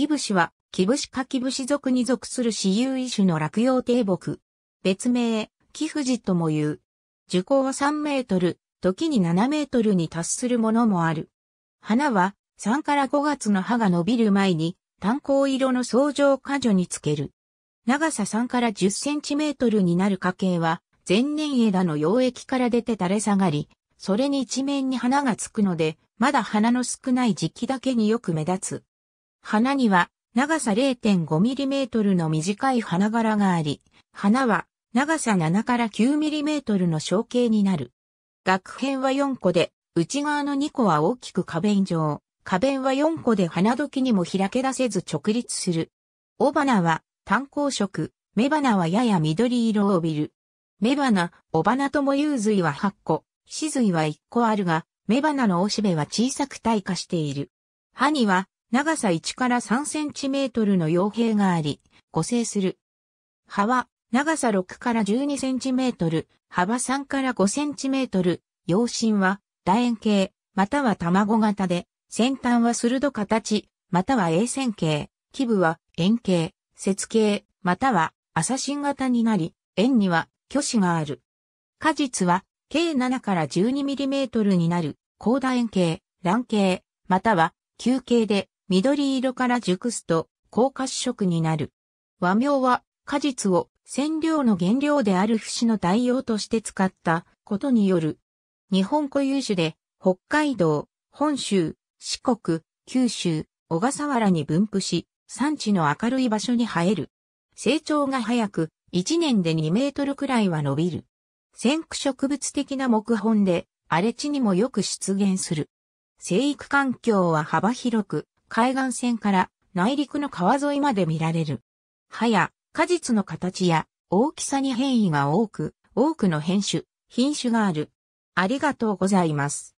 キブシは、キブシ科キブシ族に属する私有異種の落葉低木。別名、キフジとも言う。樹高3メートル、時に7メートルに達するものもある。花は、3から5月の葉が伸びる前に、炭鉱色の相乗果樹につける。長さ3から10センチメートルになる花茎は、前年枝の溶液から出て垂れ下がり、それに一面に花がつくので、まだ花の少ない時期だけによく目立つ。花には長さ 0.5mm の短い花柄があり、花は長さ7から 9mm の小径になる。額編は4個で、内側の2個は大きく花弁状。花弁は4個で花時にも開け出せず直立する。尾花は単光色、雌花はやや緑色を帯びる。雌花、尾花とも有髄は8個、子髄は1個あるが、雌花のおしべは小さく退化している。歯には長さ1から3センチメートルの傭兵があり、護成する。葉は、長さ6から12センチメートル、幅3から5センチメートル、陽身は、楕円形、または卵型で、先端は鋭形、または鋭線形、基部は円形、節形、または朝新型になり、円には巨子がある。果実は、計7から12ミリメートルになる、高楕円形、卵形、または球形で、緑色から熟すと、高褐色になる。和名は、果実を染料の原料である節の代用として使ったことによる。日本固有種で、北海道、本州、四国、九州、小笠原に分布し、産地の明るい場所に生える。成長が早く、1年で2メートルくらいは伸びる。先駆植物的な木本で、荒れ地にもよく出現する。生育環境は幅広く、海岸線から内陸の川沿いまで見られる。葉や果実の形や大きさに変異が多く、多くの変種、品種がある。ありがとうございます。